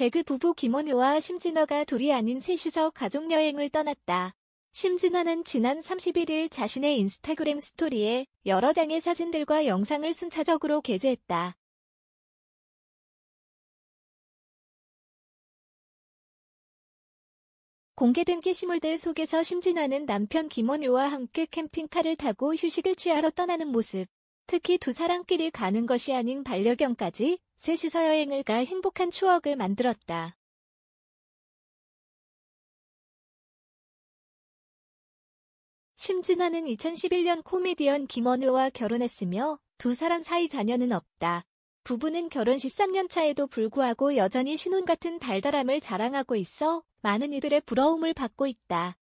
개그 부부 김원우와심진어가 둘이 아닌 셋이서 가족여행을 떠났다. 심진어는 지난 31일 자신의 인스타그램 스토리에 여러 장의 사진들과 영상을 순차적으로 게재했다. 공개된 게시물들 속에서 심진화는 남편 김원효와 함께 캠핑카를 타고 휴식을 취하러 떠나는 모습, 특히 두 사람끼리 가는 것이 아닌 반려견까지 셋이서 여행을 가 행복한 추억을 만들었다. 심진아는 2011년 코미디언 김원우와 결혼했으며 두 사람 사이 자녀는 없다. 부부는 결혼 13년 차에도 불구하고 여전히 신혼 같은 달달함을 자랑하고 있어 많은 이들의 부러움을 받고 있다.